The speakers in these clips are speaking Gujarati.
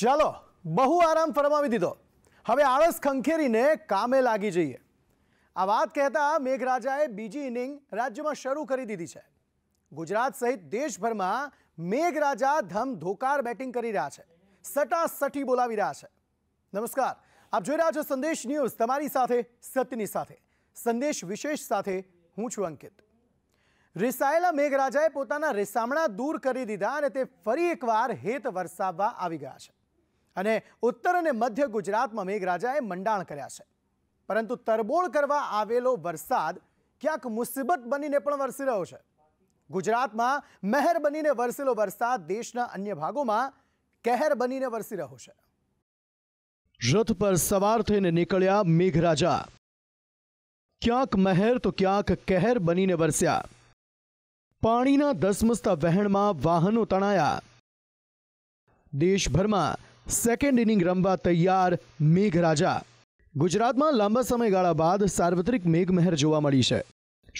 ચાલો બહુ આરામ ફરમાવી દીધો હવે આળસ ખંખેરીને કામે લાગી જઈએ આ વાત કહેતા મેઘરાજાએ બીજી ઇનિંગ રાજ્યમાં શરૂ કરી દીધી છે ગુજરાત સહિત દેશભરમાં મેઘરાજા ધમધોકાર બેટિંગ કરી રહ્યા છે સટાસઠી બોલાવી રહ્યા છે નમસ્કાર આપ જોઈ રહ્યા છો સંદેશ ન્યૂઝ તમારી સાથે સત્યની સાથે સંદેશ વિશેષ સાથે હું છું અંકિત રિસાયેલા મેઘરાજાએ પોતાના રિસામણા દૂર કરી દીધા અને તે ફરી એકવાર હેત વરસાવવા આવી ગયા છે અને ઉત્તર અને મધ્ય ગુજરાતમાં મેઘરાજાએ મંડાણ કર્યા છે પરંતુ તરબોળ કરવા આવેલો વરસાદ ક્યાંક મુસીબત બનીને પણ વરસી રહ્યો છે ગુજરાતમાં મહેર બનીને વરસેલો વરસાદ દેશના અન્ય ભાગોમાં કહેર બનીને વરસી રહ્યો છે રથ પર સવાર થઈને નીકળ્યા મેઘરાજા ક્યાંક મહેર તો ક્યાંક કહેર બનીને વરસ્યા પાણીના ધસમસતા વહેણમાં વાહનો તણાયા દેશભરમાં સેકન્ડ ઇનિંગ રમવા તૈયાર મેઘરાજા ગુજરાતમાં લાંબા સમયગાળા બાદ સાર્વત્રિક મેઘમહેર જોવા મળી છે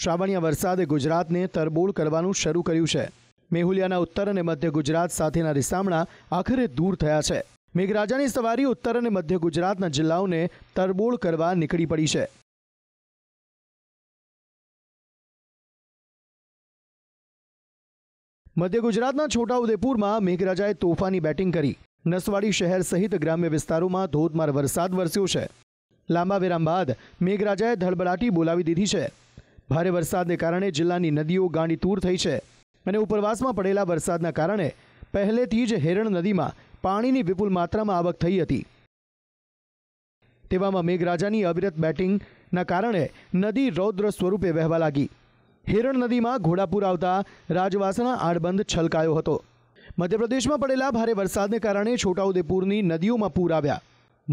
શ્રાવણીય વરસાદે ગુજરાતને તરબોળ કરવાનું શરૂ કર્યું છે મેહુલિયાના ઉત્તર અને મધ્ય ગુજરાત સાથેના રિસામણા આખરે દૂર થયા છે મેઘરાજાની સવારી ઉત્તર અને મધ્ય ગુજરાતના જિલ્લાઓને તરબોળ કરવા નીકળી પડી છે મધ્ય ગુજરાતના છોટાઉદેપુરમાં મેઘરાજાએ તોફાની બેટિંગ કરી નસવાડી શહેર સહિત ગ્રામ્ય વિસ્તારોમાં ધોધમાર વરસાદ વરસ્યો છે લાંબા વિરામ બાદ મેઘરાજાએ ધડબડાટી બોલાવી દીધી છે ભારે વરસાદને કારણે જિલ્લાની નદીઓ ગાંડીતૂર થઈ છે અને ઉપરવાસમાં પડેલા વરસાદના કારણે પહેલેથી જ હેરણ નદીમાં પાણીની વિપુલ માત્રામાં આવક થઈ હતી તેવામાં મેઘરાજાની અવિરત બેટિંગના કારણે નદી રૌદ્ર સ્વરૂપે વહેવા લાગી હેરણ નદીમાં ઘોડાપુર આવતા રાજવાસના આડબંધ છલકાયો હતો મધ્યપ્રદેશમાં પડેલા ભારે વરસાદને કારણે છોટાઉદેપુરની નદીઓમાં પૂર આવ્યા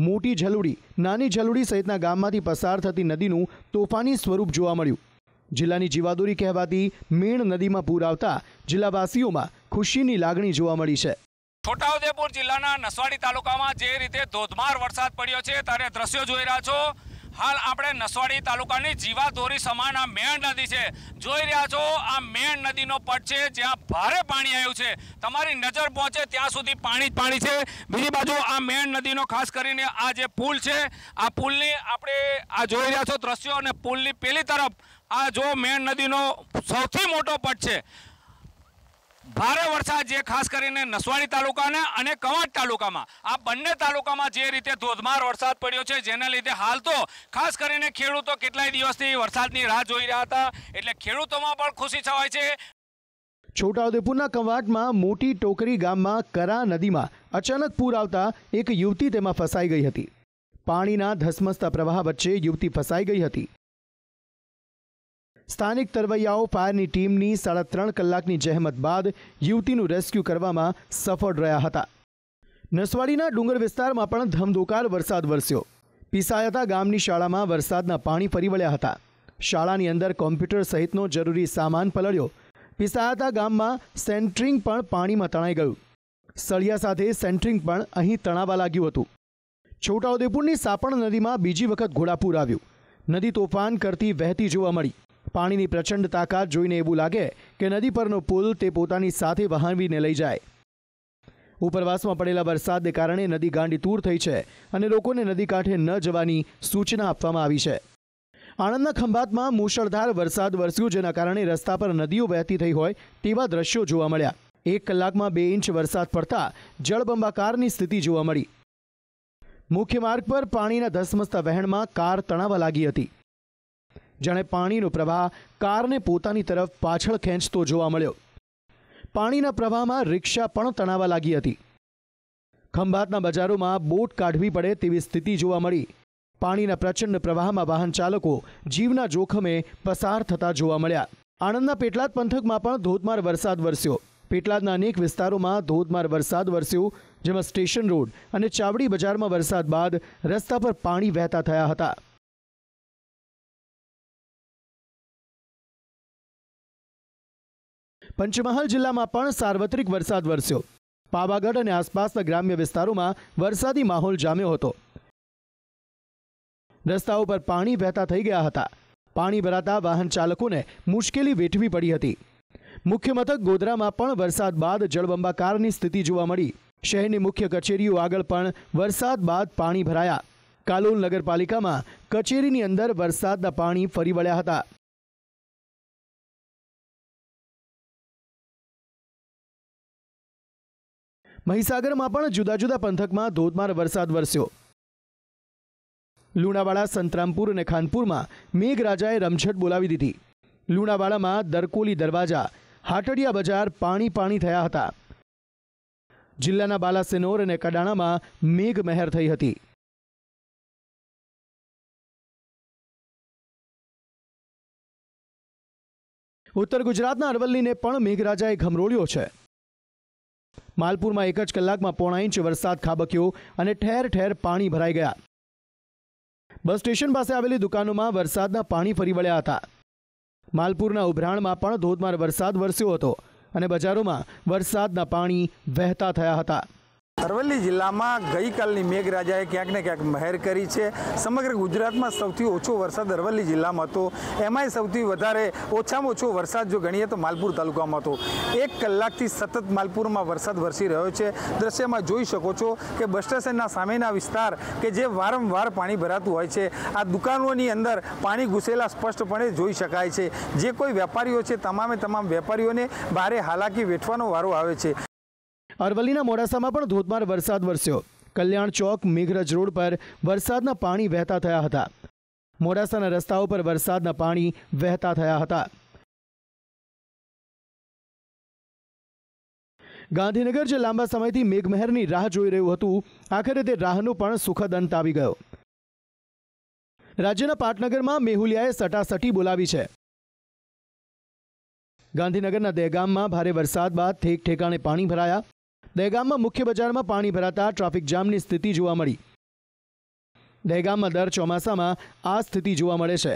મોટી જલુડી નાની જલુડી સહિતના ગામમાંથી પસાર થતી નદીનું તોફાની સ્વરૂપ જોવા મળ્યું જિલ્લાની જીવાદોરી કહેવાતી મેણ નદીમાં પૂર આવતા જિલ્લાવાસીઓમાં ખુશીની લાગણી જોવા મળી છે છોટાઉદેપુર જિલ્લાના નસવાડી તાલુકામાં જે રીતે ધોધમાર વરસાદ પડ્યો છે ત્યારે દ્રશ્યો જોઈ રહ્યા છો હાલ આપણે નસવાડી તાલુકાની જીવાધોરી સમાન આ મેણ નદી છે જોઈ રહ્યા છો આ મેણ નદીનો પટ છે જ્યાં ભારે પાણી આવ્યું છે તમારી નજર પહોંચે ત્યાં સુધી પાણી જ પાણી છે બીજી બાજુ આ મેણ નદીનો ખાસ કરીને આ જે પુલ છે આ પુલની આપણે આ જોઈ રહ્યા છો દ્રશ્યો અને પુલની પેલી તરફ આ જો મેણ નદીનો સૌથી મોટો પટ છે ભારે વરસાદ જે ખાસ કરીને નસવાડી તાલુકાને અને કવાંટ તાલુકામાં આ બંને તાલુકામાં જે રીતે ધોધમાર વરસાદ પડ્યો છે જેના લીધે હાલ તો ખાસ કરીને ખેડૂતો કેટલાય દિવસથી વરસાદની રાહ જોઈ રહ્યા હતા એટલે ખેડૂતોમાં પણ ખુશી છવાય છે છોટાઉદેપુરના કવાટમાં મોટી ટોકરી ગામમાં કરા નદીમાં અચાનક પૂર આવતા એક યુવતી તેમાં ફસાઈ ગઈ હતી પાણીના ધસમસતા પ્રવાહ વચ્ચે યુવતી ફસાઈ ગઈ હતી સ્થાનિક તરવૈયાઓ ફાયરની ટીમની સાડા ત્રણ કલાકની જહેમત બાદ યુવતીનું રેસ્ક્યુ કરવામાં સફળ રહ્યા હતા નસવાડીના ડુંગર વિસ્તારમાં પણ ધમધોકાર વરસાદ વરસ્યો પીસાયતા ગામની શાળામાં વરસાદના પાણી ફરી વળ્યા હતા શાળાની અંદર કોમ્પ્યુટર સહિતનો જરૂરી સામાન પલળ્યો પીસાયતા ગામમાં સેન્ટ્રિંગ પણ પાણીમાં તણાઈ ગયું સળિયા સાથે સેન્ટ્રિંગ પણ અહીં તણાવા લાગ્યું હતું છોટાઉદેપુરની સાપણ નદીમાં બીજી વખત ઘોડાપૂર આવ્યું નદી તોફાન કરતી વહેતી જોવા મળી પાણીની પ્રચંડ તાકાત જોઈને એવું લાગે કે નદી પરનો પુલ તે પોતાની સાથે વહાણવીને લઈ જાય ઉપરવાસમાં પડેલા વરસાદને કારણે નદી ગાંડી ગાંડીતૂર થઈ છે અને લોકોને નદી કાંઠે ન જવાની સૂચના આપવામાં આવી છે આણંદના ખંભાતમાં મુશળધાર વરસાદ વરસ્યો જેના કારણે રસ્તા પર નદીઓ વહેતી થઈ હોય તેવા દ્રશ્યો જોવા મળ્યા એક કલાકમાં બે ઇંચ વરસાદ પડતા જળબંબાકારની સ્થિતિ જોવા મળી મુખ્ય માર્ગ પર પાણીના ધસમસતા વહેણમાં કાર તણાવા લાગી હતી જાણે પાણીનો પ્રવાહ કારને પોતાની તરફ પાછળ ખેંચતો જોવા મળ્યો પાણીના પ્રવાહમાં રિક્ષા પણ તણાવા લાગી હતી ખંભાતના બજારોમાં બોટ કાઢવી પડે તેવી સ્થિતિ જોવા મળી પાણીના પ્રચંડ પ્રવાહમાં વાહન ચાલકો જીવના જોખમે પસાર થતા જોવા મળ્યા આણંદના પેટલાદ પંથકમાં પણ ધોધમાર વરસાદ વરસ્યો પેટલાદના અનેક વિસ્તારોમાં ધોધમાર વરસાદ વરસ્યો જેમાં સ્ટેશન રોડ અને ચાવડી બજારમાં વરસાદ બાદ રસ્તા પર પાણી વહેતા થયા હતા પંચમહાલ જિલ્લામાં પણ સાર્વત્રિક વરસાદ વરસ્યો પાવાગઢ અને આસપાસના ગ્રામ્ય વિસ્તારોમાં વરસાદી માહોલ જામ્યો હતો રસ્તાઓ પર પાણી વહેતા થઈ ગયા હતા પાણી ભરાતા વાહન ચાલકોને મુશ્કેલી વેઠવી પડી હતી મુખ્યમથક ગોધરામાં પણ વરસાદ બાદ જળબંબાકારની સ્થિતિ જોવા મળી શહેરની મુખ્ય કચેરીઓ આગળ પણ વરસાદ બાદ પાણી ભરાયા કાલોલ નગરપાલિકામાં કચેરીની અંદર વરસાદના પાણી ફરી વળ્યા હતા મહીસાગરમાં પણ જુદા જુદા પંથકમાં ધોધમાર વરસાદ વરસ્યો લુણાવાડા સંતરામપુર અને ખાનપુરમાં મેઘરાજાએ રમછટ બોલાવી દીધી લુણાવાડામાં દરકોલી દરવાજા હાટડિયા બજાર પાણી પાણી થયા હતા જિલ્લાના બાલાસિનોર અને કડાણામાં મેઘ મહેર થઈ હતી ઉત્તર ગુજરાતના અરવલ્લીને પણ મેઘરાજાએ ઘમરોળ્યો છે માલપુરમાં એક જ કલાકમાં પોણા ઇંચ વરસાદ ખાબક્યો અને ઠેર ઠેર પાણી ભરાઈ ગયા બસ સ્ટેશન પાસે આવેલી દુકાનોમાં વરસાદના પાણી ફરી વળ્યા હતા માલપુરના ઉભરાણમાં પણ ધોધમાર વરસાદ વરસ્યો હતો અને બજારોમાં વરસાદના પાણી વહેતા થયા હતા અરવલ્લી જિલ્લામાં ગઈકાલની મેઘરાજાએ ક્યાંક ને ક્યાંક મહેર કરી છે સમગ્ર ગુજરાતમાં સૌથી ઓછો વરસાદ અરવલ્લી જિલ્લામાં હતો એમાંય સૌથી વધારે ઓછામાં ઓછો વરસાદ જો ગણીએ તો માલપુર તાલુકામાં હતો એક કલાકથી સતત માલપુરમાં વરસાદ વરસી રહ્યો છે દ્રશ્યમાં જોઈ શકો છો કે બસ સ્ટેશનના સામેના વિસ્તાર કે જે વારંવાર પાણી ભરાતું હોય છે આ દુકાનોની અંદર પાણી ઘૂસેલા સ્પષ્ટપણે જોઈ શકાય છે જે કોઈ વેપારીઓ છે તમામે તમામ વેપારીઓને ભારે હાલાકી વેઠવાનો વારો આવે છે અરવલ્લીના મોડાસામાં પણ ધોધમાર વરસાદ વરસ્યો કલ્યાણ ચોક મેઘરજ રોડ પર વરસાદના પાણી વહેતા થયા હતા મોડાસાના રસ્તાઓ પર વરસાદના પાણી વહેતા થયા હતા ગાંધીનગર જે લાંબા સમયથી મેઘમહેરની રાહ જોઈ રહ્યું હતું આખરે તે રાહનો પણ સુખદ અંત આવી ગયો રાજ્યના પાટનગરમાં મેહુલિયાએ સટાસટી બોલાવી છે ગાંધીનગરના દહેગામમાં ભારે વરસાદ બાદ ઠેક ઠેકાણે પાણી ભરાયા દહેગામમાં મુખ્ય બજારમાં પાણી ભરાતા ટ્રાફિક જામની સ્થિતિ જોવા મળી દહેગામમાં દર ચોમાસામાં આ સ્થિતિ જોવા મળે છે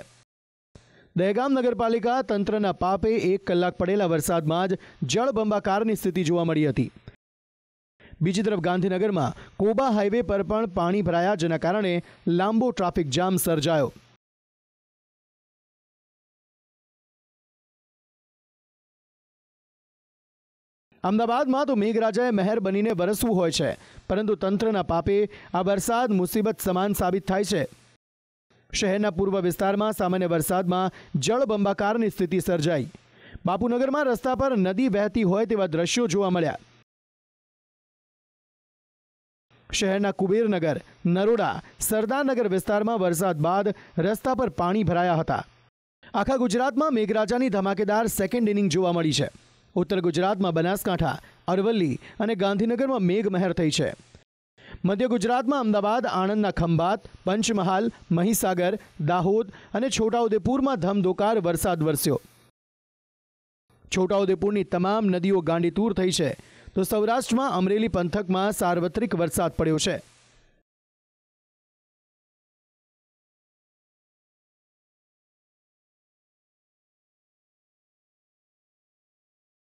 દહેગામ નગરપાલિકા તંત્રના પાપે એક કલાક પડેલા વરસાદમાં જ જળબંબાકારની સ્થિતિ જોવા મળી હતી બીજી તરફ ગાંધીનગરમાં કોબા હાઈવે પર પણ પાણી ભરાયા જેના કારણે લાંબો ટ્રાફિક જામ સર્જાયો અમદાવાદમાં તો મેઘરાજાએ મહેર બનીને વરસવું હોય છે પરંતુ તંત્રના પાપે આ વરસાદ મુસીબત સમાન સાબિત થાય છે શહેરના પૂર્વ વિસ્તારમાં સામાન્ય વરસાદમાં જળબંબાકારની સ્થિતિ સર્જાઈ બાપુનગરમાં રસ્તા પર નદી વહેતી હોય તેવા દ્રશ્યો જોવા મળ્યા શહેરના કુબેરનગર નરોડા સરદારનગર વિસ્તારમાં વરસાદ બાદ રસ્તા પર પાણી ભરાયા હતા આખા ગુજરાતમાં મેઘરાજાની ધમાકેદાર સેકન્ડ ઇનિંગ જોવા મળી છે ઉત્તર ગુજરાતમાં બનાસકાંઠા અરવલ્લી અને ગાંધીનગરમાં મેઘમહેર થઈ છે મધ્ય ગુજરાતમાં અમદાવાદ આણંદના ખંભાત પંચમહાલ મહીસાગર દાહોદ અને છોટાઉદેપુરમાં ધમધોકાર વરસાદ વરસ્યો છોટાઉદેપુરની તમામ નદીઓ ગાંડીતૂર થઈ છે તો સૌરાષ્ટ્રમાં અમરેલી પંથકમાં સાર્વત્રિક વરસાદ પડ્યો છે